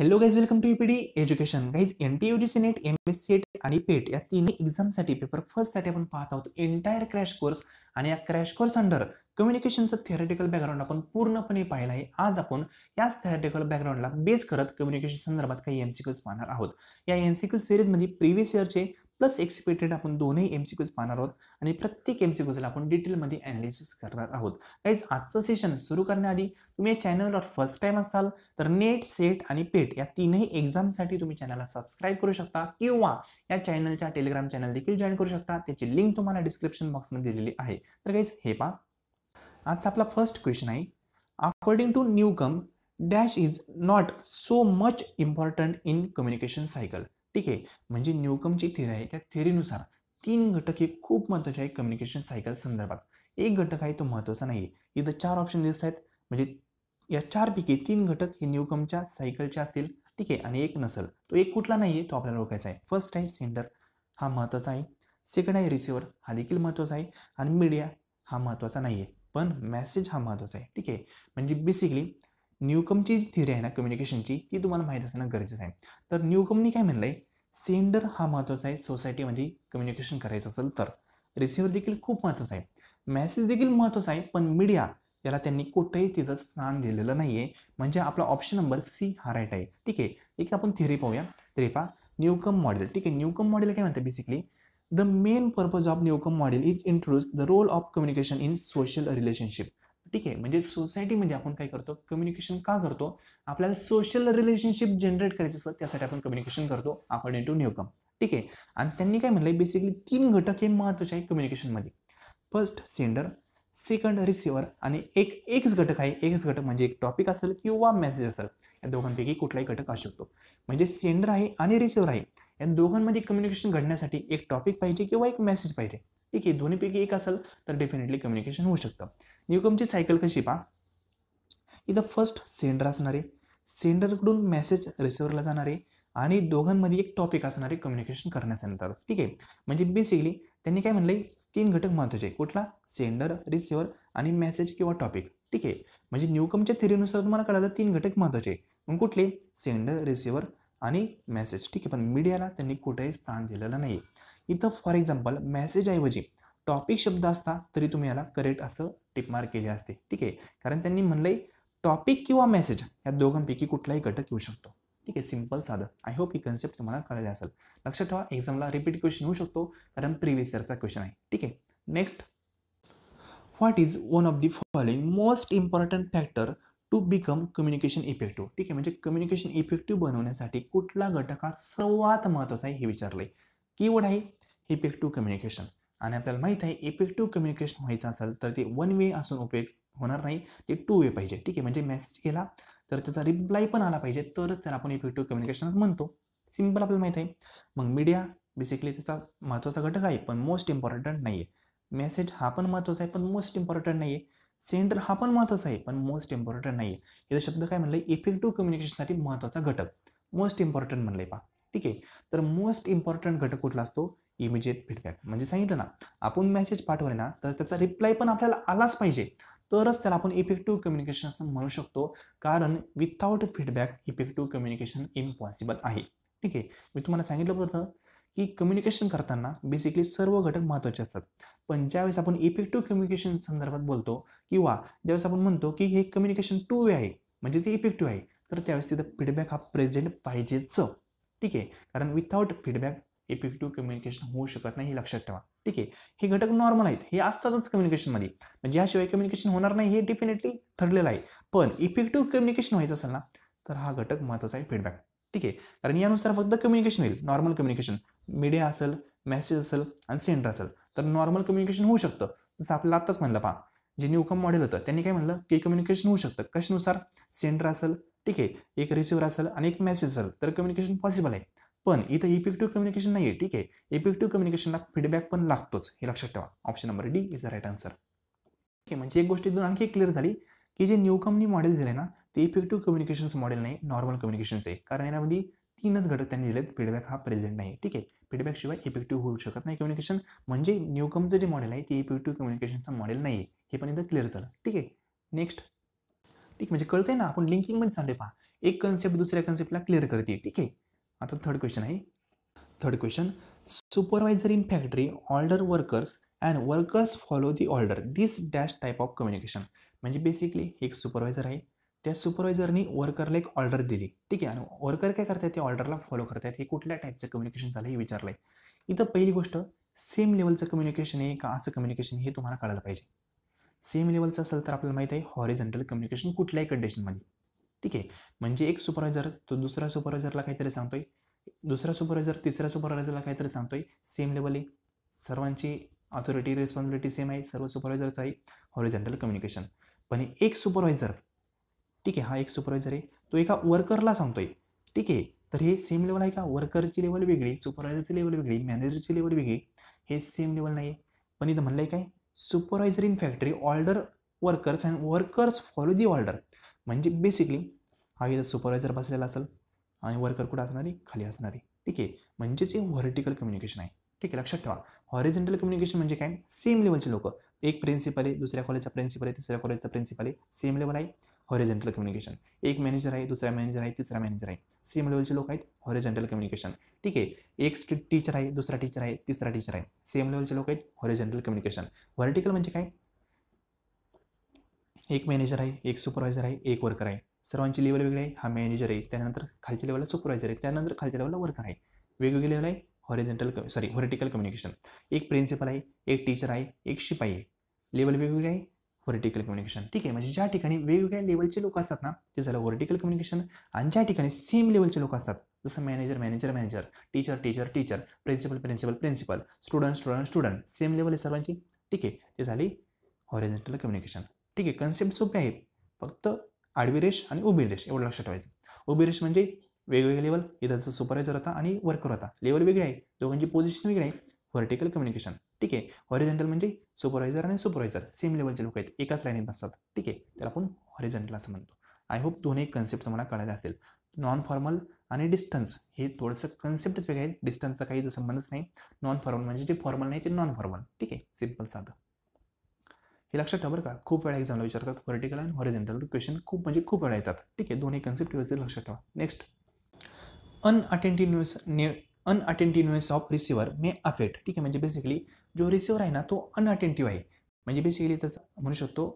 hello guys welcome to U P D education guys N T U C NET M S C ET आणि PET e या तिन्ही एक्झामसाठी paper फर्स्टसाठी आपण पाहत आहोत एंटायर क्रॅश कोर्स आणि या क्रॅश कोर्स अंडर कम्युनिकेशनचं थिअरेटिकल बॅकग्राऊंड आपण पूर्णपणे पाहिलं आहे आज आपण याच थेरटिकल बॅकग्राऊंडला बेस करत कम्युनिकेशन संदर्भात काही एम पाहणार आहोत या एम सी क्यू सिरीजमध्ये प्रिव्हियस इयरचे प्लस एक्सिपेक्टेड आपण दोन्ही एम सी क्यूज पाहणार आहोत आणि प्रत्येक एम सी क्यूजला आपण डिटेलमध्ये ॲनालिसिस करणार आहोत काहीच आजचं सेशन सुरू करण्याआधी तुम्ही या चॅनलवर फर्स्ट टाईम असाल तर नेट सेट आणि पेट या तीनही एक्झामसाठी तुम्ही चॅनलला सबस्क्राईब करू शकता किंवा या चॅनलच्या टेलिग्राम चॅनल देखील जॉईन करू शकता त्याची लिंक तुम्हाला डिस्क्रिप्शन बॉक्समध्ये दिलेली आहे तर काहीच हे पा आजचा आपला फर्स्ट क्वेश्चन आहे according to Newcomb dash is not so much important in communication cycle ठीक आहे म्हणजे न्यूकमची थिअरी आहे त्या थिअरीनुसार तीन घटक हे खूप महत्त्वाचे आहे कम्युनिकेशन सायकल संदर्भात एक घटक आहे तो महत्त्वाचा नाही आहे इथं चार ऑप्शन दिसत आहेत म्हणजे या चारपैकी तीन घटक हे न्यूकमच्या सायकलचे असतील ठीक आहे आणि एक नसेल तो एक कुठला नाही आहे तो आपल्याला ओळखायचा आहे फर्स्ट आहे सेंडर हा महत्त्वाचा आहे सेकंड आहे रिसिव्हर हा देखील महत्त्वाचा आहे आणि मीडिया हा महत्त्वाचा नाही आहे पण मॅसेज हा महत्त्वाचा आहे ठीक आहे म्हणजे बेसिकली न्यूकमची जी थिअरी आहे ना कम्युनिकेशनची ती तुम्हाला माहीत असणं गरजेचं आहे तर न्यूकमनी काय म्हणलं आहे सेंडर हा महत्त्वाचा आहे सोसायटीमध्ये कम्युनिकेशन करायचं असेल तर रिसिव्हर देखील खूप महत्त्वाचा आहे मेसेज देखील महत्त्वाचा आहे पण मीडिया याला त्यांनी कुठेही तिथं स्थान दिलेलं नाही आहे म्हणजे आपला ऑप्शन नंबर सी हा राईट आहे ठीक आहे एक आपण थिअरी पाहूया तरी पा न्यूकम मॉडेल ठीक आहे न्यूकम मॉडेल काय म्हणतं basically the main purpose of Newcomb model is introduce the role of communication in social relationship ठीक आहे म्हणजे सोसायटीमध्ये आपण काय करतो कम्युनिकेशन का करतो आपल्याला सोशल रिलेशनशिप जनरेट करायचं असतं त्यासाठी आपण कम्युनिकेशन करतो अकॉर्डिंग टू न्यूकम ठीक आहे आणि त्यांनी काय म्हणलं बेसिकली तीन घटक हे महत्त्वाचे आहे कम्युनिकेशनमध्ये फर्स्ट सेंडर सेकंड रिसिव्हर आणि एक एकच घटक आहे एकच घटक म्हणजे एक टॉपिक असेल किंवा मेसेज असेल या दोघांपैकी कुठलाही घटक असू शकतो म्हणजे सेंडर आहे आणि रिसिव्हर आहे या दोघांमध्ये कम्युनिकेशन घडण्यासाठी एक टॉपिक पाहिजे किंवा एक मेसेज पाहिजे ठीक आहे दोन्हीपैकी एक असेल तर डेफिनेटली कम्युनिकेशन होऊ शकतं न्यूकमची सायकल कशी पहा इथं फर्स्ट सेंडर आहे सेंडरकडून मेसेज रिसिव्हरला जाणारे आणि दोघांमध्ये एक टॉपिक असणारे कम्युनिकेशन करण्यानंतर ठीक आहे म्हणजे बेसिकली त्यांनी काय म्हणलं तीन घटक महत्त्वाचे कुठला सेंडर रिसिव्हर आणि मेसेज किंवा टॉपिक ठीक आहे म्हणजे न्यूकमच्या थेरीनुसार तुम्हाला कळालं तीन घटक महत्त्वाचे मग कुठले सेंडर रिसिव्हर आणि मेसेज ठीक आहे पण मीडियाला त्यांनी कुठेही स्थान दिलेलं नाही इथं फॉर एक्झाम्पल मॅसेजऐवजी टॉपिक शब्द असता तरी तुम्ही याला करेक्ट असं टिपमार्क केले असते ठीक आहे कारण त्यांनी म्हणलंय टॉपिक किंवा मेसेज या दोघांपैकी कुठलाही घटक येऊ शकतो ठीक आहे सिम्पल साधं आय होप ही कन्सेप्ट तुम्हाला कळले असेल लक्षात ठेवा एक्झामला रिपीट क्वेश्चन होऊ शकतो कारण प्रिव्हियस इयरचा क्वेश्चन आहे ठीक आहे next what is one of the following most important factor to become communication effective ठीक आहे म्हणजे कम्युनिकेशन इफेक्टिव्ह बनवण्यासाठी कुठला घटक हा सर्वात महत्त्वाचा आहे हे विचारलं आहे कीवर्ड आहे इफेक्टिव्ह कम्युनिकेशन आणि आपल्याला माहीत आहे इफेक्टिव्ह कम्युनिकेशन व्हायचं असेल तर ते वन वे असून उपयोग होणार नाही ते टू वे पाहिजे ठीक आहे म्हणजे मेसेज केला तर त्याचा रिप्लाय पण आला पाहिजे तरच त्याला आपण इफेक्टिव्ह कम्युनिकेशन म्हणतो सिम्पल आपल्याला माहीत आहे मग मीडिया बेसिकली त्याचा महत्त्वाचा घटक आहे पण मोस्ट इम्पॉर्टंट नाही आहे मेसेज हा पण महत्त्वाचा आहे पण मोस्ट इम्पॉर्टंट नाही आहे सेंटर हा पण महत्त्वाचा आहे पण मोस्ट इम्पॉर्टंट नाही आहे याचा शब्द काय म्हणलं इफेक्टिव्ह कम्युनिकेशनसाठी महत्त्वाचा घटक मोस्ट इम्पॉर्टंट म्हणलं आहे पा ठीक आहे तर मोस्ट इम्पॉर्टंट घटक कुठला असतो इमिजिएट फीडबॅक म्हणजे सांगितलं ना आपण मेसेज पाठवले ना तर त्याचा रिप्लाय पण आपल्याला आलाच पाहिजे तरच त्याला आपण इफेक्टिव्ह कम्युनिकेशन असं म्हणू शकतो कारण without feedback effective communication impossible आहे ठीक आहे मी तुम्हाला सांगितलं होतं की कम्युनिकेशन करताना बेसिकली सर्व घटक महत्त्वाचे असतात पण ज्यावेळेस आपण इफेक्टिव्ह कम्युनिकेशन संदर्भात बोलतो किंवा ज्यावेळेस आपण म्हणतो की हे कम्युनिकेशन टू वे आहे म्हणजे ते इफेक्टिव्ह आहे तर त्यावेळेस तिथं फीडबॅक हा प्रेझेंट पाहिजेच ठीक आहे कारण विथआउट फीडबॅक इफेक्टिव्ह कम्युनिकेशन होऊ शकत नाही हे लक्षात ठेवा ठीक आहे हे घटक नॉर्मल आहेत हे असतातच कम्युनिकेशनमध्ये म्हणजे याशिवाय कम्युनिकेशन होणार नाही हे डेफिनेटली ठरलेलं आहे पण इफेक्टिव्ह कम्युनिकेशन व्हायचं असेल ना तर हा घटक महत्त्वाचा आहे फीडबॅक ठीक आहे कारण यानुसार फक्त कम्युनिकेशन होईल नॉर्मल कम्युनिकेशन मीडिया असेल मेसेज असेल आणि सेंडर असेल तर नॉर्मल कम्युनिकेशन होऊ शकतं जसं आपल्याला आत्ताच म्हणलं पहा जे न्यूकम मॉडेल होतं त्यांनी काय म्हणलं की कम्युनिकेशन होऊ शकतं कशानुसार सेंडर असेल ठीक आहे एक रिसिव्हर असेल आणि एक मेसेज असेल तर कम्युनिकेशन पॉसिबल आहे पण इथं इफेक्टिव्ह कम्युनिकेशन नाही आहे ठीक आहे इफेक्टिव्ह कम्युनिकेशनला फीडबॅक पण लागतोच हे लक्षात ठेवा option number D is the right answer ठीक आहे म्हणजे एक गोष्ट इथून आणखी क्लिअर झाली की जे न्यू कंपनी मॉडेल दिले ना ते इफेक्टिव्ह कम्युनिकेशन्स मॉडेल नाही नॉर्मल कम्युनिकेशन्स आहे कारण यामध्ये तीनच घटक त्यांनी दिलेत फीडबॅक हा प्रेझेंट नाही ठीक आहे फीडबॅक शिवाय इफेक्टिव्ह होऊ शकत नाही कम्युनिकेशन म्हणजे न्यूकमचं जे मॉडेल आहे ते इफेक्टिव्ह कम्युनिकेशनचं मॉडेल नाही आहे हे पण इथं क्लिअर झालं ठीक आहे नेक्स्ट ठीक म्हणजे कळतंय ना आपण लिंकिंगमध्ये चालू आहे पहा एक कन्सेप्ट दुसऱ्या कन्सेप्टला क्लिअर करते ठीक आहे आता थर्ड क्वेश्चन आहे third question supervisor in factory order workers and workers follow the order this dash type of communication म्हणजे बेसिकली एक सुपरवायझर आहे त्या सुपरवायझरनी वर्करला एक ऑर्डर दिली ठीक आहे आणि वर्कर काय करतात ते ऑर्डरला फॉलो करतात हे कुठल्या टाईपचं कम्युनिकेशन झालं हे विचारलं आहे इथं पहिली गोष्ट सेम लेवलचं कम्युनिकेशन आहे का असं कम्युनिकेशन हे तुम्हाला कळायला पाहिजे सेम लेवलचं असेल तर आपल्याला माहीत आहे हॉरिझॉन्टल कम्युनिकेशन कुठल्याही कंडिशनमध्ये ठीक आहे म्हणजे एक सुपरवायझर तो दुसरा सुपरवायझरला काहीतरी सांगतोय दुसरा सुपरवायझर तिसऱ्या सुपरवायझरला काहीतरी सांगतोय सेम लेवल आहे सर्वांची ऑथॉरिटी रिस्पॉन्सिबिलिटी सेम आहे सर्व सुपरवायझरचं आहे हॉरिझॉन्टल कम्युनिकेशन पण एक सुपरवायझर ठीक आहे हा एक सुपरवायझर आहे तो एका वर्करला सांगतोय ठीक आहे तर हे सेम लेवल आहे का वर्करची लेवल वेगळी सुपरवायझरची लेवल वेगळी मॅनेजरची लेवल वेगळी हे सेम लेवल नाही पण इथं म्हणलं आहे काय supervisor in factory order workers and workers follow the order म्हणजे बेसिकली हा इथं सुपरवायझर बसलेला असेल आणि वर्कर कुठं असणारी खाली असणारी ठीक आहे म्हणजेच हे व्हर्टिकल कम्युनिकेशन आहे ठीक आहे लक्षात ठेवा हॉरिजेंटल कम्युनिकेशन म्हणजे काय सेम लेवलचे लोक एक प्रिन्सिपल आहे दुसऱ्या कॉलेजचा प्रिन्सिपल आहे तिसऱ्या कॉलेजचा प्रिन्सिपल आहे सेम लेवल आहे हॉरिजेंटल कम्युनिकेशन एक मॅनेजर आहे दुसरा मॅनेजर आहे तिसरा मॅनेजर आहे सेम लेवलचे लोक आहेत हॉरिजेंटल कम्युनिकेशन ठीक आहे एक टीचर आहे दुसरा टीचर आहे तिसरा टीचर आहे सेम लेवलचे लोक आहेत हॉरिजेंटल कम्युनिकेशन व्हर्टिकल म्हणजे काय एक मॅनेजर आहे एक सुपरवायझर आहे एक वर्कर आहे सर्वांची लेवल वेगळी आहे हा मॅनेजर आहे त्यानंतर खालच्या लेवलला सुपरवायझर आहे त्यानंतर खालच्या लेवलला वर्कर आहे वेगवेगळे लेवल आहे हॉरिजेंटल सॉरी व्हर्टिकल कम्युनिकेशन एक प्रिन्सिपल आहे एक टीचर आहे एक शिपाई आहे लेवल वेगवेगळी आहे व्हर्टिकल कम्युनिकेशन ठीक आहे म्हणजे ज्या ठिकाणी वेगवेगळ्या लेवलचे लोक असतात ना ते झालं व्हर्टिकल कम्युनिकेशन आणि ज्या ठिकाणी सेम लेवलचे लोक असतात जसं manager manager manager teacher teacher teacher principal principal principal student student student same level आहे सर्वांची ठीक आहे ते झाली हॉरिजेंटल कम्युनिकेशन ठीक आहे कन्सेप्ट सोपे आहे फक्त आडवी रेश आणि उभी रेश एवढं लक्षात ठेवायचं उभी रेश म्हणजे वेगवेगळे लेवल इथं सुपरवायझर होता आणि वर्कर होता लेवल वेगळे आहे दोघांची पोझिशन वेगळी आहे व्हर्टिकल कम्युनिकेशन ठीक आहे हॉरिझेंटल म्हणजे सुपरवायझर आणि सुपरवायझर सेम लेवलचे लोक आहेत एकाच लाईनीत नसतात ठीक आहे त्याला आपण हॉरिझेंटल असं म्हणतो आय होप दोन्ही कन्सेप्ट तुम्हाला कळायला असतील नॉन फॉर्मल आणि डिस्टन्स हे थोडंसं कन्सेप्टच वेगळे आहेत डिस्टन्सचा काही संबंधच नाही नॉन फॉर्मल म्हणजे जे फॉर्मल नाही ते नॉन फॉर्मल ठीक आहे सिम्पल साधं हे लक्षात ठेवा बरं का खूप वेळा एक्झामला विचारतात व्हर्टिकल आणि हॉरिझेंटल क्वेश्चन खूप म्हणजे खूप वेळा येतात ठीक आहे दोन्ही कन्सेप्ट व्यवस्थित लक्षात ठेवा नेक्स्ट अनअटेंटिन्युअस ने unattentiveness of receiver may affect ठीक आहे म्हणजे बेसिकली जो रिसिव्हर आहे ना तो अनअटेंटिव्ह आहे म्हणजे बेसिकली त्याचं म्हणू शकतो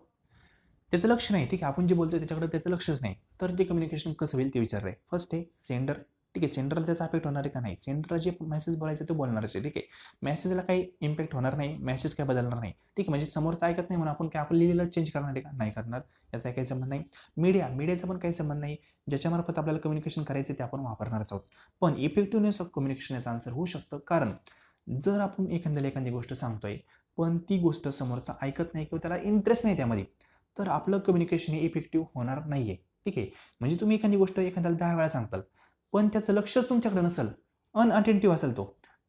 त्याचं लक्ष नाही ठीक आहे आपण जे बोलतो त्याच्याकडे त्याचं लक्षच नाही तर जे कम्युनिकेशन कसं होईल ते विचारलं आहे फर्स्ट आहे सेंडर ठीक आहे सेंटरला त्याचा अफेक्ट होणार आहे का नाही सेंटरला जे मेसेज बोलायचं तो बोलणार आहे ठीक आहे मेसेजला काही इम्पॅक्ट होणार नाही मेसेज काय बदलणार नाही ठीक आहे म्हणजे समोरचं ऐकत नाही म्हणून आपण काय आपण लिहिलेलं चेंज करणार आहे का नाही करणार याचा काही संबंध नाही मीडिया मीडियाचा पण काही संबंध नाही ज्याच्यामार्फत आपल्याला कम्युनिकेशन करायचं ते आपण वापरणारच आहोत पण इफेक्टिव्हनेस ऑफ कम्युनिकेशन याचा आन्सर होऊ शकतं कारण जर आपण एखाद्याला एखादी गोष्ट सांगतोय पण ती गोष्ट समोरचा ऐकत नाही किंवा त्याला इंटरेस्ट नाही त्यामध्ये तर आपलं कम्युनिकेशन हे इफेक्टिव्ह होणार नाही आहे ठीक आहे म्हणजे तुम्ही एखादी गोष्ट एखाद्याला दहा वेळा सांगताल पण त्याचं लक्षच तुमच्याकडे नसेल अनअटेंटिव्ह असेल तो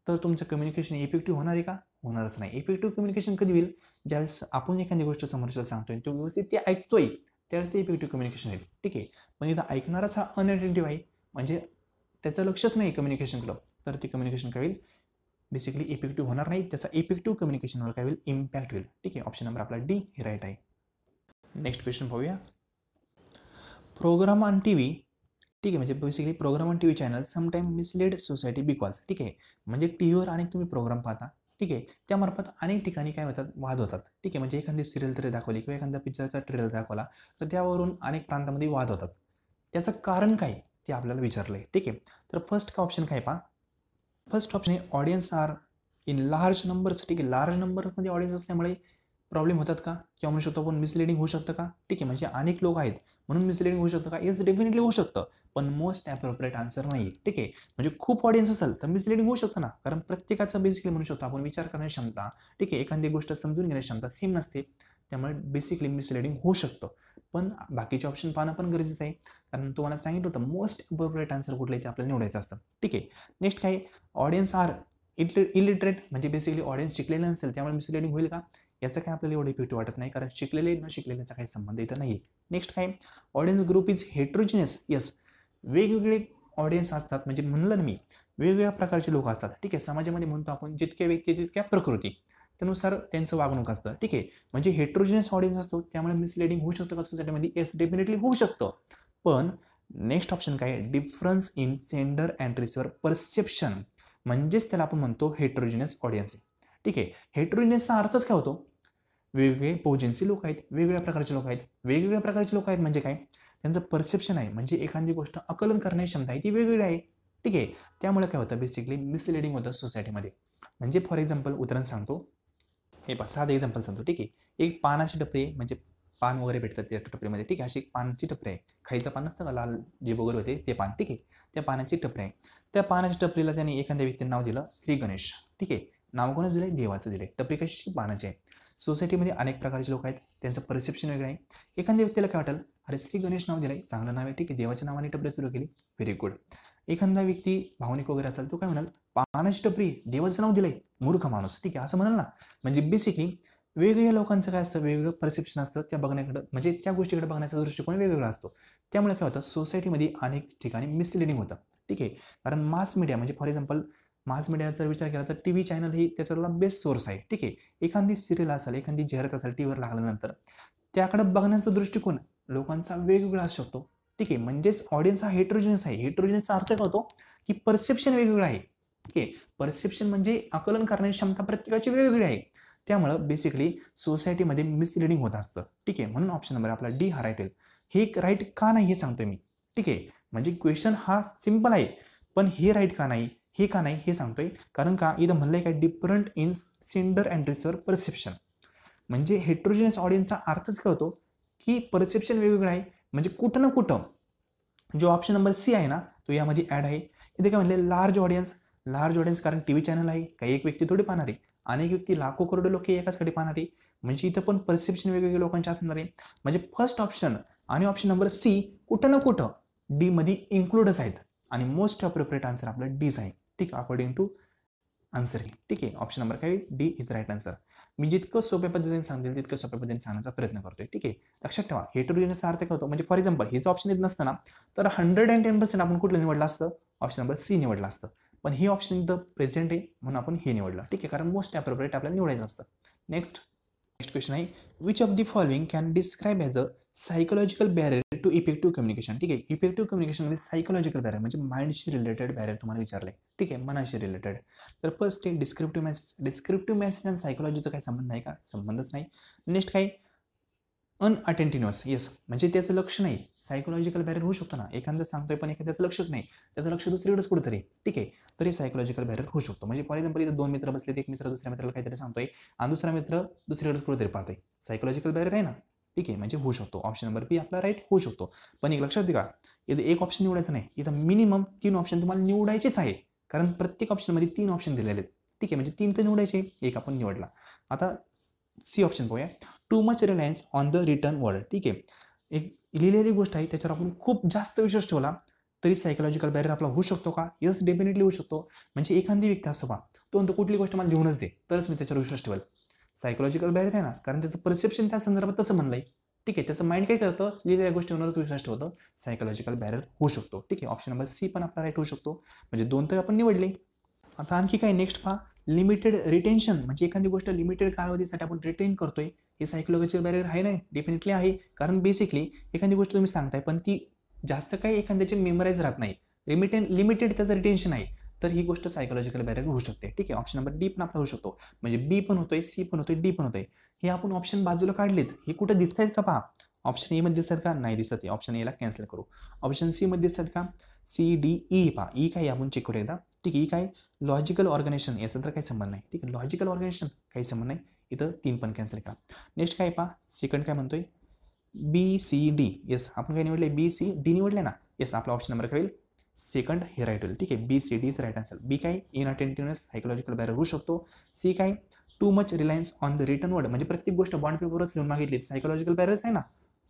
तर तुमचं कम्युनिकेशन इफेक्टिव्ह होणार आहे का होणारच नाही इफेक्टिव्ह कम्युनिकेशन कधी होईल ज्यावेळेस आपण एखादी गोष्ट समोरच्याला सांगतोय तो व्यवस्थित ते ऐकतोय त्यावेळेस ते इफेक्टिव्ह कम्युनिकेशन होईल ठीक आहे पण इथं ऐकणाराच हा अनअटेंटिव्ह आहे म्हणजे त्याचं लक्षच नाही कम्युनिकेशनकडं तर ते कम्युनिकेशन काय होईल बेसिकली इफेक्टिव्ह होणार नाही त्याचा इफेक्टिव्ह कम्युनिकेशनवर काय होईल इम्पॅक्ट होईल ठीक आहे ऑप्शन नंबर आपला डी हे राईट आहे नेक्स्ट क्वेश्चन पाहूया प्रोग्राम ऑन टी व्ही ठीक आहे म्हणजे बेसिकली programme on T V channel sometime mislead society because ठीक आहे म्हणजे टी व्हीवर अनेक तुम्ही प्रोग्राम पाहता ठीक आहे त्यामार्फत अनेक ठिकाणी काय होतात वाद होतात ठीक आहे म्हणजे एखादी सिरियल तरी दाखवली किंवा एखाद्या पिक्चरचा ट्रेलर दाखवला तर त्यावरून अनेक प्रांतामध्ये वाद होतात त्याचं कारण काय ते आपल्याला विचारलं आहे ठीक आहे तर फर्स्ट का ऑप्शन काय पहा फर्स्ट ऑप्शन आहे audience are in large numbers ठीक आहे लार्ज नंबरमध्ये ऑडियन्स असल्यामुळे प्रॉब्लेम होतात का किंवा म्हणू शकतो आपण मिसलिडिंग होऊ शकतं का ठीक आहे म्हणजे अनेक लोक आहेत म्हणून मिसलिडिंग होऊ शकतं का येस डेफिनेटली होऊ शकतं पण मोस्ट ॲप्रोप्रिएट आन्सर नाही ठीक आहे म्हणजे खूप ऑडियन्स असेल तर मिसलिडिंग होऊ शकतं ना कारण प्रत्येकाचं बेसिकली म्हणू शकतो आपण विचार करण्याची क्षमता ठीक आहे एखादी गोष्ट समजून घेण्याची क्षमता सेम नसते त्यामुळे बेसिकली मिसलिडिंग होऊ शकतं पण बाकीचे ऑप्शन पाहणं पण गरजेचं आहे कारण तुम्हाला सांगितलं होतं मोस्ट अप्रोप्रिएट आन्सर कुठले ते आपल्याला निवडायचं असतं ठीक आहे नेक्स्ट काय ऑडियन्स आर इट इलिटरेट म्हणजे बेसिकली ऑडियन्स शिकलेलं नसेल त्यामुळे मिसलिडिंग होईल का याचा काय आपल्याला एवढं इफेक्ट वाटत नाही कारण शिकलेले न शिकलेल्याचा काही संबंध इथं नाही नेक्स्ट काय audience group is heterogeneous yes वेगवेगळे ऑडियन्स असतात म्हणजे म्हणलं मी वेगवेगळ्या प्रकारचे लोक असतात ठीक आहे समाजामध्ये म्हणतो आपण जितक्या व्यक्ती तितक्या प्रकृती त्यानुसार त्यांचं वागणूक असतं ठीक आहे म्हणजे हेट्रोजिनियस ऑडियन्स असतो त्यामुळे मिसलिडिंग होऊ शकतं कसं सोसायटीमध्ये येस डेफिनेटली होऊ शकतं पण नेक्स्ट ऑप्शन काय difference in sender and receiver perception म्हणजेच त्याला आपण म्हणतो हेट्रोजिनियस ऑडियन्स ठीक आहे हेट्रोजिनियसचा अर्थच काय होतो वेगवेगळे पोजेन्सी लोक आहेत वेगवेगळ्या प्रकारचे लोक आहेत वेगवेगळ्या प्रकारचे लोक आहेत म्हणजे काय त्यांचं परसेप्शन आहे म्हणजे एखादी गोष्ट आकलन करण्याची क्षमता आहे ती वेगवेगळी आहे ठीक आहे त्यामुळे काय होतं बेसिकली मिसलिडिंग होतं सोसायटीमध्ये म्हणजे फॉर एक्झाम्पल उदाहरण सांगतो हे पा साधं एक्झाम्पल सांगतो ठीक आहे एक पानाची टपरी आहे म्हणजे पान वगैरे भेटतात त्या टपरीमध्ये ठीक आहे अशी एक पानाची टपरी आहे खायचं पान असतं का लाल जे वगैरे होते ते पान ठीक आहे त्या पानाची टपरी आहे त्या पानाच्या टपरीला त्यांनी एखाद्या व्यक्तीनं नाव दिलं श्री गणेश ठीक आहे नाव कोणाचं दिलं आहे देवाचं दिलं आहे टपरी कशी पानाची आहे सोसायटीमध्ये अनेक प्रकारचे लोक आहेत त्यांचं परसेप्शन वेगळं आहे एखाद्या व्यक्तीला काय वाटेल अरे श्री गणेश नाव दिलं आहे चांगलं नाव आहे ठीक आहे देवाच्या नावाने टपरी सुरू केली व्हेरी गुड एखादा व्यक्ती भावनिक वगैरे असाल तो काय म्हणाल पानाची टपरी देवाचं नाव दिलं आहे मूर्ख माणूस ठीक आहे असं म्हणाल ना म्हणजे बेसिकली वेगवेगळ्या लोकांचं काय असतं वेगवेगळं परसेप्शन असतं त्या बघण्याकडं म्हणजे त्या गोष्टीकडे बघण्याचा दृष्टिकोन वेगवेगळा असतो त्यामुळे काय होतं सोसायटीमध्ये अनेक ठिकाणी मिसलिडिंग होतं ठीक आहे कारण मास मीडिया म्हणजे फॉर एक्झाम्पल मास मीडियाचा जर विचार केला तर टी व्ही चॅनल ही त्याच्यातला बेस्ट सोर्स आहे ठीक आहे एखादी सिरियल असेल एखादी जाहिरात असेल टी व्हीवर लागल्यानंतर त्याकडे बघण्याचा दृष्टिकोन लोकांचा वेगवेगळा असू शकतो ठीक आहे म्हणजेच ऑडियन्स हा हेट्रोजिनियस आहे हेट्रोजिनियसचा अर्थ काय होतो की परसेप्शन वेगवेगळं आहे ठीक आहे परसेप्शन म्हणजे आकलन करण्याची क्षमता प्रत्येकाची वेगवेगळी आहे त्यामुळं बेसिकली सोसायटीमध्ये मिसलिडिंग होत असतं ठीक आहे म्हणून ऑप्शन नंबर आपला डी हा राईट हे राईट का नाही हे सांगतो मी ठीक आहे म्हणजे क्वेश्चन हा सिम्पल आहे पण हे राईट का नाही हे का नाही हे सांगतो आहे कारण का इथं म्हणलं आहे काय different in sender and receiver perception म्हणजे हेट्रोजिनियस ऑडियन्सचा अर्थच काय होतो की परसेप्शन वेगवेगळं आहे म्हणजे कुठं ना कुठं जो ऑप्शन नंबर सी आहे ना तो यामध्ये ॲड आहे इथे काय म्हणले लार्ज ऑडियन्स लार्ज ऑडियन्स कारण टी व्ही चॅनल आहे काही एक व्यक्ती थोडी पाहणार आहे अनेक व्यक्ती लाखो करोडो लोक एकाचकडे पाहणार आहे म्हणजे इथं पण परसेप्शन वेगवेगळ्या लोकांचे असणार आहे म्हणजे फर्स्ट ऑप्शन आणि ऑप्शन नंबर सी कुठं ना कुठं डीमध्ये इन्क्लूडच आहेत आणि मोस्ट अप्रोप्रिएट आन्सर आपलं डीज आहे ठीक अकॉर्डिंग टू आन्सर आहे ठीक आहे ऑप्शन नंबर काय डी इज राईट आन्सर मी जितकं सोप्या पद्धतीने सांगेल तितकं सोप्या पद्धतीने सांगण्याचा प्रयत्न करतोय ठीक आहे लक्षात ठेवा हेटरोजेनचा अर्थ काय होतो म्हणजे फॉर एक्झाम्पल हे जर ऑप्शन येत ना तर हंड्रेड अँड टेन पर्सेंट आपण कुठलं निवडलं असतं ऑप्शन नंबर सी निवडलं असतं पण हे ऑप्शन इथं प्रेझेंट आहे म्हणून आपण हे निवडलं ठीक आहे कारण मोस्ट ॲप्रोप्रिएट आपल्याला निवडायचं असतं नेक्स्ट नेक्स्ट क्वेश्चन आहे which of the following can describe as a psychological barrier to effective communication ठीक आहे इफेक्टिव्ह कम्युनिकेशनमध्ये सायकोलॉजिकल बॅरियर म्हणजे माइंडशी रिलेटेड बॅरियर तुम्हाला विचारलं ठीक आहे मनाशी रिलेटेड तर फर्स्ट आहे डिस्क्रिप्टिव्ह मेसेज डिस्क्रिप्टिव्ह मेसेज आणि सायकोलॉजीचा काही संबंध आहे का संबंधच नाही नेक्स्ट काय अनअटेंटिन्युअस येस म्हणजे त्याचं लक्ष नाही सायकोलॉजिकल बॅरियर होऊ शकतो ना एखादं सांगतोय पण एखाद्याचं लक्षच नाही त्याचं लक्ष दुसरीकडेच कुठेतरी ठीक आहे तर हे सायकोलॉजिकल बॅरियर होऊ शकतो म्हणजे फॉर एक्झाम्पल इथं दोन मित्र बसले एक मित्र दुसऱ्या मित्राला काहीतरी सांगतोय आणि दुसरा मित्र दुसरीकडे कुठेतरी पाहतोय सायकोलॉजिकल बॅरियर आहे ना ठीक आहे म्हणजे होऊ शकतो ऑप्शन नंबर बी आपला राईट होऊ शकतो पण एक लक्षात घ्या इथं एक ऑप्शन निवडायचं नाही इथं मिनिमम तीन ऑप्शन तुम्हाला निवडायचेच आहे कारण प्रत्येक ऑप्शनमध्ये तीन ऑप्शन दिलेले आहेत ठीक आहे म्हणजे तीन तर निवडायचे एक आपण निवडला आता सी ऑप्शन पाहूया too much reliance on the written word ठीक आहे एक लिहिलेली गोष्ट आहे त्याच्यावर आपण खूप जास्त विश्वास ठेवला तरी सायकोलॉजिकल बॅरियर आपला होऊ शकतो का येस डेफिनेटली होऊ शकतो म्हणजे एखादी व्यक्ती असतो का तो म्हणतो कुठली गोष्ट मला लिहूनच दे तरच मी त्याच्यावर विश्वास ठेवेल सायकोलॉजिकल बॅरियर आहे ना कारण त्याचं परसेप्शन त्या संदर्भात तसं म्हणलं आहे ठीक आहे त्याचं माइंड काय करतं लिहिलेल्या गोष्टीवरच विश्वास ठेवतं सायकोलॉजिकल बॅरियर होऊ शकतो ठीक आहे ऑप्शन नंबर सी पण आपला राईट होऊ शकतो म्हणजे दोन तर आपण निवडले आता आणखी काय नेक्स्ट पहा लिमिटेड रिटेन्शन म्हणजे एखादी गोष्ट लिमिटेड कालावधीसाठी आपण रिटेन करतोय हे सायकोलॉजिकल बॅरियर आहे नाही डेफिनेटली आहे कारण बेसिकली एखादी गोष्ट तुम्ही सांगताय पण ती जास्त काही एखाद्याची मेमराईज राहत नाही रिमिटेन लिमिटेड त्याचं रिटेन्शन आहे तर ही गोष्ट सायकोलॉजिकल बॅरियर होऊ शकते ठीक आहे ऑप्शन नंबर डी पण आपला होऊ शकतो म्हणजे बी पण होतोय सी पण होतोय डी पण होतोय हे आपण ऑप्शन बाजूला काढलेत हे कुठं दिसत आहेत का पहा ऑप्शन ए मध्ये दिसतात का नाही दिसत आहे ऑप्शन एला कॅन्सल करू ऑप्शन सी मध्ये दिसतात का सी डी ई पहा ई e काही आपण चेक करूया ठीक आहे ही काय लॉजिकल ऑर्गनेशन याचा तर काही संबंध नाही ठीक आहे लॉजिकल ऑर्गनेशन काही संबंध नाही इथं तीन पण कॅन्सल करा नेक्स्ट काय पहा सेकंड काय म्हणतोय बी सी डी येस आपण काय निवडले बी सी डी निवडले ना येस आपला ऑप्शन नंबर काय होईल सेकंड हे राईट होईल ठीक आहे B C D is right answer B काय इनअटेंटिव्हनेस सायकोलॉजिकल बॅरियर होऊ शकतो सी काय too much reliance on the written word म्हणजे प्रत्येक गोष्ट बॉन्ड पेपरच लिहून मागितली सायकोलॉजिकल बॅरच आहे ना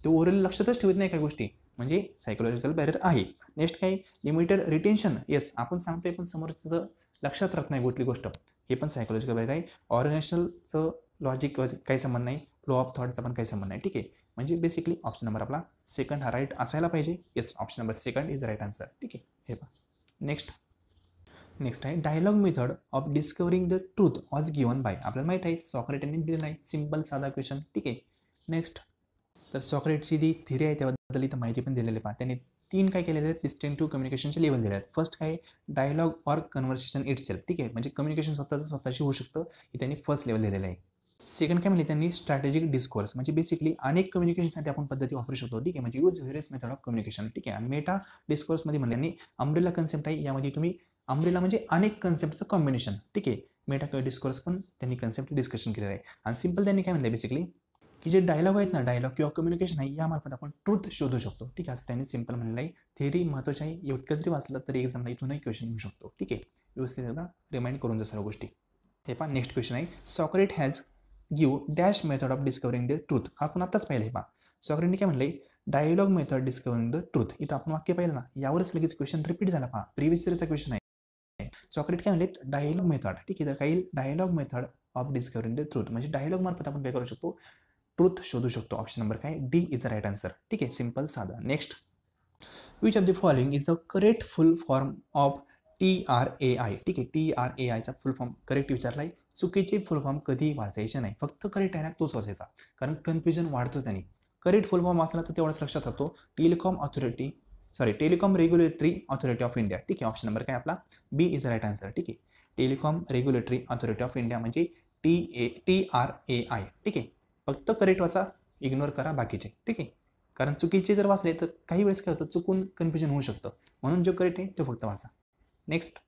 ते ओरल लक्षातच ठेवत नाही काही गोष्टी म्हणजे सायकोलॉजिकल बॅरियर आहे नेक्स्ट काय लिमिटेड रिटेन्शन येस आपण सांगतोय पण समोरचं लक्षात राहत नाही कुठली गोष्ट हे पण सायकोलॉजिकल बॅरियर आहे ऑर्गनेशनलचं लॉजिक काही संबंध नाही फ्लो ऑफ थॉटचा पण काही संबंध नाही ठीक आहे म्हणजे बेसिकली ऑप्शन नंबर आपला सेकंड हा राईट असायला पाहिजे yes option number second is right answer ठीक आहे हे पहा नेक्स्ट नेक्स्ट आहे dialogue method of discovering the truth was given by आपल्याला माहीत आहे सॉक्रेट यांनी दिलेला आहे सिम्पल साधा क्वेश्चन ठीक आहे नेक्स्ट तर सॉक्रेटची जी थिरी आहे बद्दल इथं माहिती पण दिलेली पहा त्यांनी तीन काय केलेले आहेत डिस्टेंट टू कम्युनिकेशनचे लेवल दिले आहेत फर्स्ट काय dialogue or conversation itself ठीक आहे म्हणजे कम्युनिकेशन स्वतःचं स्वतःशी होऊ शकतं हे त्यांनी फर्स्ट लेवल दिलेलं आहे सेकंड काय म्हणले त्यांनी स्ट्रॅटेजिक डिस्कोर्स म्हणजे बेसिकली अनेक कम्युनिकेशनसाठी आपण पद्धती वापरू शकतो ठीक आहे म्हणजे use various method of communication ठीक आहे आणि मेटा डिस्कोर्समध्ये म्हणल्याने आणि अम्ब्रेला कन्सेप्ट आहे यामध्ये तुम्ही अम्ब्रेला म्हणजे अनेक कन्सेप्टचं कॉम्बिनेशन ठीक आहे मेटा डिस्कोर्स पण त्यांनी कन्सेप्ट डिस्कशन केलेलं आहे आणि सिंपल त्यांनी काय म्हणलं बेसिकली की जे डायलॉग आहेत ना डायलॉग किंवा कम्युनिकेशन आहे यामार्फत आपण ट्रूथ शोधू शकतो ठीक आहे असं त्यांनी सिम्पल म्हणलं आहे थेरी महत्त्वाची आहे एवढं जरी वाचलं तरी एक्झामला इथूनही क्वेश्चन येऊ शकतो ठीक आहे व्यवस्थित एकदा रिमाइंड करून जा सर्व गोष्टी हे पहा नेक्स्ट क्वेश्चन आहे Socrates has give dash method of discovering the truth आपण आत्ताच पाहिलं हे पहा सॉक्रेटने काय म्हणलं dialogue method discovering the truth इथं आपण वाक्य पाहिलं ना यावरच लगेच क्वेश्चन रिपीट झाला पहा प्रिव्हियस इयरचा क्वेश्चन आहे सॉक्रेट काय म्हणले डायलॉग मेथड ठीक आहे तर काही dialogue method of discovering the truth म्हणजे डायलॉग मार्फत आपण काय करू शकतो ट्रूथ शोधू शकतो ऑप्शन नंबर काय डी इज राईट आन्सर ठीक आहे सिम्पल साधा next which of the following is the correct full form of T R A I ठीक आहे टी आर ए आयचा फुल फॉर्म करेक्ट विचारला आहे चुकीचे फुल फॉर्म कधीही वाचायचे नाही फक्त करेक्ट आहे ना तोच वाचायचा कारण कन्फ्युजन वाढतं त्यांनी करेक्ट फुल फॉर्म वाचला तर तेवढाच लक्षात राहतो telecom authority sorry telecom regulatory authority of India ठीक आहे ऑप्शन नंबर काय आपला बी इज राईट आन्सर ठीक आहे telecom regulatory authority of India म्हणजे T A T R A I ठीक आहे फक्त करेक्ट वाचा इग्नोर करा बाकीचे ठीक आहे कारण चुकीचे जर वाचले तर काही वेळेस काय होतं चुकून कन्फ्युजन होऊ शकतं म्हणून जो करेक्ट आहे तो फक्त वाचा next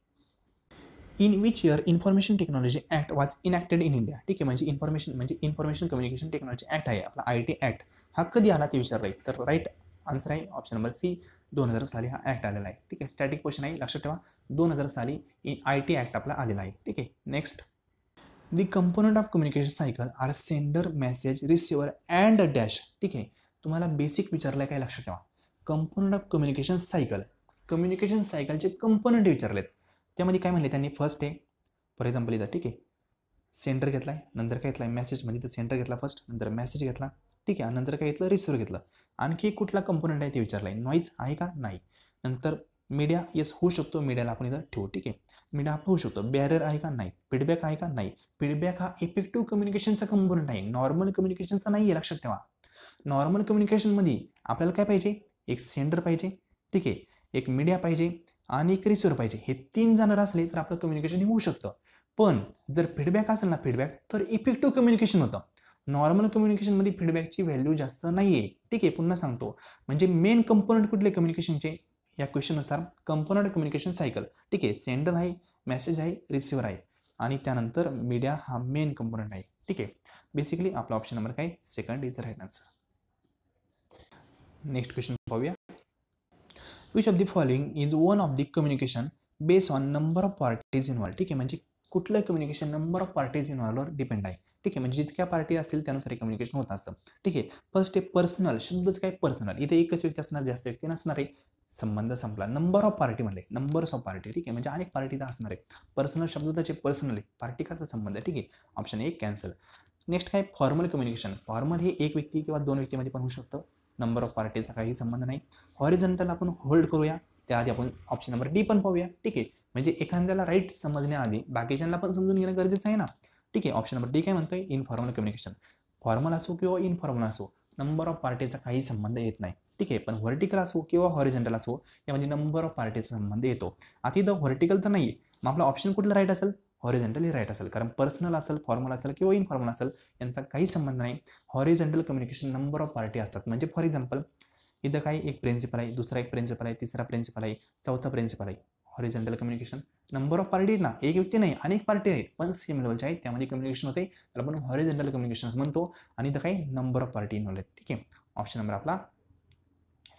in which year information technology act was enacted in India ठीक आहे म्हणजे इन्फॉर्मेशन म्हणजे इन्फॉर्मेशन कम्युनिकेशन टेक्नॉलॉजी ॲक्ट आहे आपला आय टी ॲक्ट हा कधी आला ते विचारलं आहे तर राईट आन्सर आहे ऑप्शन नंबर सी दोन हजार साली हा ॲक्ट आलेला आहे ठीक आहे स्टॅटिक क्वेश्चन आहे लक्षात ठेवा दोन हजार साली आय टी ॲक्ट आपला आलेला आहे ठीक आहे next the component of communication cycle are sender message receiver and dash ठीक आहे तुम्हाला बेसिक विचारलं आहे काय लक्षात ठेवा component of communication cycle communication सायकलचे कंपोनंट विचारलेत त्यामध्ये काय म्हणले त्यांनी फर्स्ट आहे फॉर एक्झाम्पल इथं ठीक आहे सेंटर घेतला आहे नंतर काय घेतला आहे म्हणजे तर सेंटर घेतला फर्स्ट नंतर मेसेज घेतला ठीक आहे नंतर काय घेतलं रिसिवर घेतलं आणखी कुठला कंपोनंट आहे ते विचारलं आहे नॉईज आहे का नाही नंतर मीडिया येस होऊ शकतो मीडियाला आपण इथं ठेवू ठीक आहे मीडिया आपण होऊ शकतो बॅरियर आहे का नाही फीडबॅक आहे का नाही फीडबॅक हा इफेक्टिव्ह कम्युनिकेशनचा कंपोनंट आहे नॉर्मल कम्युनिकेशनचा नाही आहे लक्षात ठेवा नॉर्मल कम्युनिकेशनमध्ये आपल्याला काय पाहिजे एक सेंडर पाहिजे ठीक आहे एक मीडिया पाहिजे आणि एक रिसिव्हर पाहिजे हे तीन जाणार असले तर आपलं कम्युनिकेशन होऊ शकतं पण जर फीडबॅक असेल ना फीडबॅक तर इफेक्टिव्ह कम्युनिकेशन होतं नॉर्मल कम्युनिकेशनमध्ये फीडबॅकची व्हॅल्यू जास्त नाही आहे ठीक आहे पुन्हा सांगतो म्हणजे मेन कंपोनंट कुठले कम्युनिकेशनचे या क्वेश्चननुसार कंपोनंट कम्युनिकेशन सायकल ठीक आहे सेंडर आहे मेसेज आहे रिसिव्हर आहे आणि त्यानंतर मीडिया हा मेन कंपोनंट आहे ठीक आहे बेसिकली आपला ऑप्शन नंबर काय second is right answer next question पाहूया which of the following is one of the communication based on number of parties involve ठीक आहे म्हणजे कुठलं कम्युनिकेशन नंबर ऑफ पार्टीज इन्व्हॉल्ववर डिपेंड आहे ठीक आहे म्हणजे जितक्या पार्टी असतील त्यानुसार कम्युनिकेशन होत असतं ठीक आहे फर्स्ट आहे पर्सनल शब्दच काय पर्सनल इथे एकच व्यक्ती असणार जास्त व्यक्ती नसणार आहे संबंध संपला नंबर ऑफ पार्टी म्हणले नंबर्स ऑफ पार्टी ठीक आहे म्हणजे अनेक पार्टी तर असणार आहे पर्सनल शब्द त्याचे पर्सनल पार्टी पार्टिकाचा संबंध आहे ठीक आहे ऑप्शन ए कॅन्सल नेक्स्ट काय फॉर्मल कम्युनिकेशन फॉर्मल हे एक व्यक्ती किंवा दोन व्यक्तीमध्ये पण होऊ शकतं नंबर ऑफ पार्टीचा काही संबंध नाही हॉरिझंटल आपण होल्ड करूया त्याआधी आपण ऑप्शन नंबर डी पण पाहूया ठीक आहे म्हणजे एखाद्याला राईट समजण्याआधी बाकीच्यांना पण समजून घेणं गरजेचं आहे ना ठीक आहे ऑप्शन नंबर डी काय म्हणतोय इनफॉर्मल कम्युनिकेशन फॉर्मल असो किंवा इनफॉर्मल असो नंबर ऑफ पार्टीचा काही संबंध येत नाही ठीक आहे पण व्हर्टिकल असो किंवा हॉरिझेंटल असो या म्हणजे नंबर ऑफ पार्टीचा संबंध येतो आता इथं व्हर्टिकल तर नाही आहे मग आपला ऑप्शन कुठला राईट असेल ही राईट असेल कारण पर्सनल असेल फॉर्मल असेल किंवा इनफॉर्मल असेल यांचा काही संबंध नाही horizontal communication number of party असतात म्हणजे फॉर एक्झाम्पल इथं काही एक प्रिन्सिपल आहे दुसरा एक प्रिन्सिपल आहे तिसरा प्रिन्सिपल आहे चौथा प्रिन्सिपल आहे horizontal communication number of party ना एक व्यक्ती नाही अनेक पार्टी आहेत पण सेम लेवलच्या आहेत त्यामध्ये कम्युनिकेशन होते तर आपण हॉरिझेंटल कम्युनिकेशन म्हणतो आणि इथं काही नंबर ऑफ पार्टी इन्व्हॉल्व ठीक आहे ऑप्शन नंबर आपला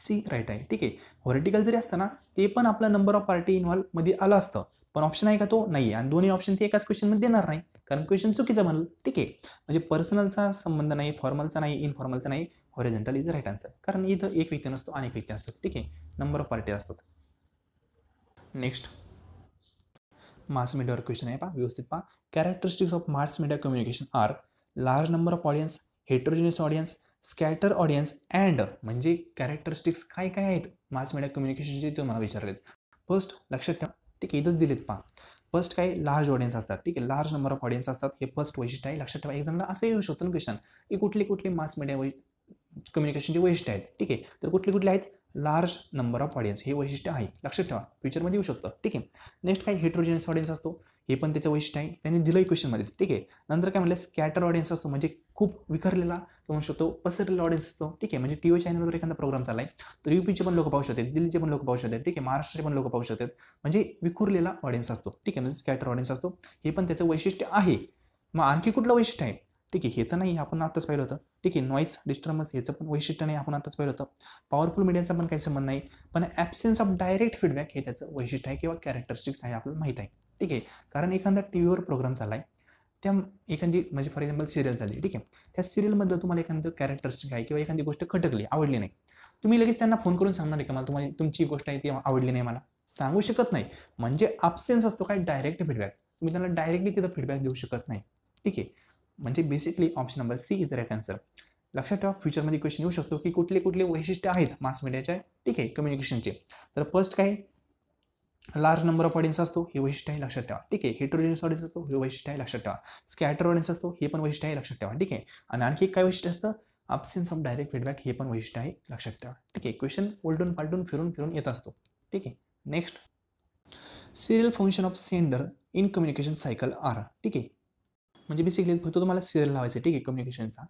सी राईट आहे ठीक आहे व्हर्टिकल जरी असतं ना ते पण आपला नंबर ऑफ पार्टी इन्व्हॉल्वमध्ये आलं असतं पण ऑप्शन आहे का तो नाही आणि दोन्ही ऑप्शन ते एकाच क्वेश्चनमध्ये देणार नाही कारण क्वेश्चन चुकीचं म्हणलं ठीक आहे म्हणजे पर्सनलचा संबंध नाही फॉर्मलचा नाही इनफॉर्मलचा नाही हॉरिझेंटल इज राईट आन्सर कारण इथं एक व्यक्ती नसतो अनेक व्यक्ती असतात ठीक आहे नंबर ऑफ पार्टी असतात नेक्स्ट मास मीडियावर क्वेश्चन आहे पहा व्यवस्थित पहा characteristics of mass media communication are large number of audience heterogeneous audience scatter audience and म्हणजे कॅरेक्टरिस्टिक्स काय काय आहेत मास मीडिया कम्युनिकेशनचे ते मला विचारलेत फर्स्ट लक्षात ठेवा ठीक आहे इथंच दिलेत पहा फर्स्ट काय लार्ज ऑडियन्स असतात ठीक आहे लार्ज नंबर ऑफ ऑडियन्स असतात हे फर्स्ट वैशिष्ट्य आहे लक्षात ठेवा एक्झामला असं येऊ शकतो ना क्वेश्चन की कुठली कुठली मास मीडिया कम्युनिकेशनचे वैशिष्ट्य आहेत ठीक आहे तर कुठले कुठले आहेत लार्ज नंबर ऑफ ऑडियन्स हे वैशिष्ट्य आहे लक्षात ठेवा फ्युचरमध्ये येऊ शकतं ठीक आहे नेक्स्ट काय हेट्रोजेनस ऑडियन्स असतो हे पण त्याचं वैशिष्ट्य आहे त्यांनी दिलं इक्वेशनमध्येच ठीक आहे नंतर काय म्हणलं स्कॅटर ऑडियन्स असतो म्हणजे खूप विखरलेला तो म्हणू शकतो पसरलेला ऑडियन्स असतो ठीक आहे म्हणजे टी व्ही चॅनलवर एखादा प्रोग्राम चालला आहे तर युपीचे पण लोक पाहू शकतात दिल्लीचे पण लोक पाहू शकतात ठीक आहे महाराष्ट्राचे पण लोक पाहू शकतात म्हणजे विखुरलेला ऑडियन्स असतो ठीक आहे म्हणजे स्कॅटर ऑडियन्स असतो हे पण त्याचं वैशिष्ट्य आहे मग आणखी कुठलं वैशिष्ट्य आहे ठीक आहे हे तर नाही आपण आत्ताच पाहिलं होतं ठीक आहे नॉईस डिस्टर्बन्स याचं पण वैशिष्ट्य नाही आपण आताच पाहिलं होतं पॉवरफुल मीडियाचा पण काही संबंध नाही पण ॲब्सेन्स ऑफ डायरेक्ट फीडबॅक हे त्याचं वैशिष्ट्य आहे किंवा कॅरेक्टरिस्टिक्स आहे आपल्याला माहीत आहे ठीक आहे कारण एखादा टी व्हीवर प्रोग्राम चालला आहे त्या एखादी म्हणजे फॉर एक्झाम्पल सिरियल झाली ठीक आहे त्या सिरियलमधलं तुम्हाला एखादं कॅरेक्टरिस्टिक आहे किंवा एखादी गोष्ट खटकली आवडली नाही तुम्ही लगेच त्यांना फोन करून सांगणार आहे का मला तुम्हाला तुमची गोष्ट आहे ती आवडली नाही मला सांगू शकत नाही म्हणजे ॲब्सेन्स असतो काय डायरेक्ट फीडबॅक तुम्ही त्यांना डायरेक्टली तिथं फीडबॅक देऊ शकत नाही ठीक आहे म्हणजे basically option number C is right answer लक्षात ठेवा फ्युचरमध्ये क्वेश्चन येऊ शकतो की कुठले कुठले वैशिष्ट्य आहेत मास मीडियाचे ठीक आहे कम्युनिकेशनचे तर फर्स्ट काय लार्ज नंबर ऑफ ऑडियन्स असतो हे वैशिष्ट्य आहे लक्षात ठेवा ठीक आहे हेट्रोजेनियस ऑडियन्स असतो हे वैशिष्ट्य आहे लक्षात ठेवा स्कॅटर ऑडियन्स असतो हे पण वैशिष्ट्य आहे लक्षात ठेवा ठीक आहे आणि आणखी एक काय वैशिष्ट्य असतं अब्सेन्स ऑफ डायरेक्ट फीडबॅक हे पण वैशिष्ट्य आहे लक्षात ठेवा ठीक आहे क्वेश्चन उलटून पालटून फिरून फिरून येत असतो ठीक आहे next serial function of sender in communication cycle are ठीक आहे म्हणजे बेसिकली फक्त तुम्हाला सिरियल लावायचं ठीक आहे कम्युनिकेशनचा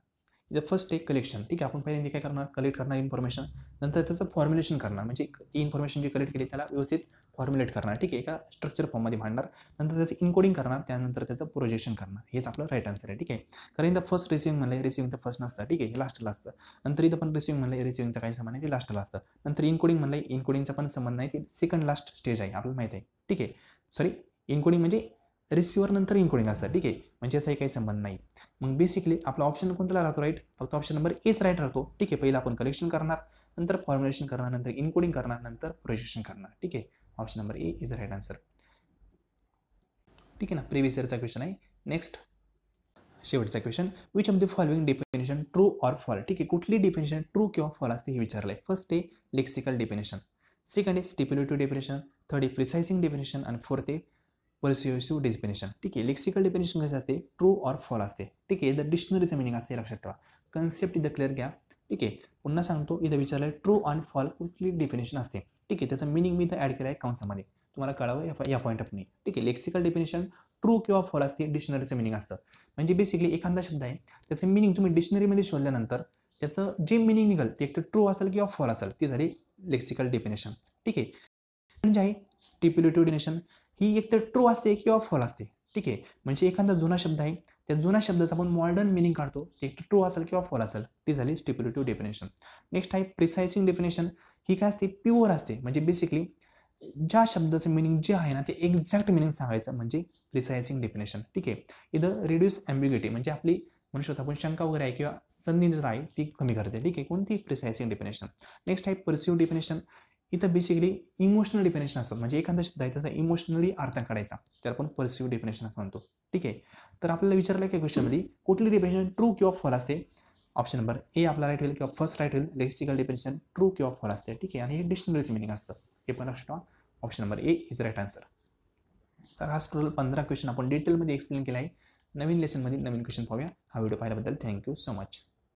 इथं फर्स्ट एक कलेक्शन ठीक आहे आपण पहिल्यांदा काय करणार कलेक्ट करणार इन्फॉर्मेशन नंतर त्याचं फॉर्म्युलेशन करणार म्हणजे ती इन्फॉर्मेशन जी कलेक्ट केली त्याला व्यवस्थित फॉर्म्युलेट करणार ठीक आहे एका स्ट्रक्चर फॉर्ममध्ये मांडणार नंतर त्याचं इन्कोडिंग करणार त्यानंतर त्याचं प्रोजेक्शन करणार हेच आपलं राईट आन्सर आहे ठीक आहे कारण इथं फर्स्ट रिसिव्हिंग म्हणलं रिसिव्हिंग तर फर्स्ट नसतं ठीक आहे हे लास्टला असतं नंतर इथं पण रिसिव्हिंग म्हणलं रिसिव्हिंगचा काही संबंध नाही ते लास्टला असतं नंतर इन्कोडिंग म्हणलं इन्कोडिंगचा पण संबंध नाही ते सेकंड लास्ट स्टेज आहे आपल्याला माहिती आहे ठीक आहे सॉरी इन्कोडिंग म्हणजे रिसिव्हर नंतर इन्क्लुडिंग असतं ठीक आहे म्हणजे असाही काही संबंध नाही मग बेसिकली आपला ऑप्शन कोणता राहतो राईट फक्त ऑप्शन नंबर एच राईट राहतो ठीक आहे पहिला आपण कलेक्शन करणार नंतर फॉर्म्युलेशन करणार नंतर इन्क्लुडिंग करणार नंतर प्रोजेक्शन करणार ठीक आहे option number A is right answer ठीक आहे ना प्रिव्हियस इयरचा क्वेश्चन आहे नेक्स्ट शेवटचा question which of the following definition true or false ठीक आहे कुठली डिफिनेशन ट्रू किंवा फॉल असते हे विचारलं आहे फर्स्ट आहे लेक्सिकल डिफिनेशन सेकंड आहे स्टिप्युलेटिव्ह डेफिनेशन थर्ड आहे प्रिसायसिंग डेफिनेशन आणि फोर्थ आहे परसिव्हिव्ह डेफिनेशन ठीक आहे लेक्सिकल डेफिनेशन कसे असते ट्रू ऑर फॉल असते ठीक आहे द डिक्शनरीचं मिनिंग असते लक्षात ठेवा कन्सेप्ट इथं क्लिअर घ्या ठीक आहे पुन्हा सांगतो इथं विचारलं ट्रू ऑन फॉल कुठली डेफिनेशन असते ठीक आहे त्याचं मिनिंग मी इथं ॲड केलं आहे कॉन्सामध्ये तुम्हाला कळावं या या पॉईंट ऑफ ठीक आहे लेक्सिकल डेफिनेशन ट्रू किंवा फॉल असते डिक्शनरीचं मिनिंग असतं म्हणजे बेसिकली एखादा शब्द आहे त्याचं मिनिंग तुम्ही डिक्शनरीमध्ये शोधल्यानंतर त्याचं जे मिनिंग निघाल ते एकतर ट्रू असेल किंवा फॉल असेल ती झाली लेक्सिकल डेफिनेशन ठीक आहे म्हणजे आहे स्टिप्युलेटिव्ह डेफिनेशन ही एक तर ट्रू असते किंवा फॉल असते ठीक आहे म्हणजे एखादा जुना शब्द आहे त्या जुन्या शब्दाचा आपण मॉडर्न मिनिंग काढतो ते एकतर ट्रू असेल किंवा फॉल असेल ती झाली स्टिप्युलेटिव्ह डेफिनेशन नेक्स्ट आहे प्रिसायसिंग डेफिनेशन ही काय असते प्युअर असते म्हणजे बेसिकली ज्या शब्दाचं मिनिंग जे आहे ना ते एक्झॅक्ट मिनिंग सांगायचं म्हणजे प्रिसायसिंग डेफिनेशन ठीक आहे इथं रिड्यूस अँब्युगिटी म्हणजे आपली म्हणू शकतो आपण शंका वगैरे आहे किंवा संधी जर आहे ती कमी करते ठीक आहे कोणती प्रिसायसिंग डेफिनेशन नेक्स्ट आहे परसिव्ह डेफिनेशन इथं बेसिकली इमोशनल डिफिनेशन असतात म्हणजे एखादा शब्द आहे त्याचा इमोशनली अर्थ काढायचा त्याला आपण परसिव्ह डिफिनेशन असं म्हणतो ठीक आहे तर आपल्याला विचारलं की क्वेश्चनमध्ये कुठली डिफिनेशन ट्रू किंवा फॉल असते ऑप्शन नंबर ए आपला राईट होईल किंवा फर्स्ट राईट होईल लेक्सिकल डिफिनेशन ट्रू किंवा फॉल असते ठीक आहे आणि हे डिक्शनरीचं मिनिंग असतं हे पण लक्षात option number A is right answer तर हा टोटल पंधरा क्वेश्चन आपण डिटेलमध्ये एक्सप्लेन केला आहे नवीन लेसनमध्ये नवीन क्वेश्चन पाहूया हा व्हिडिओ पाहिल्याबद्दल थँक्यू सो मच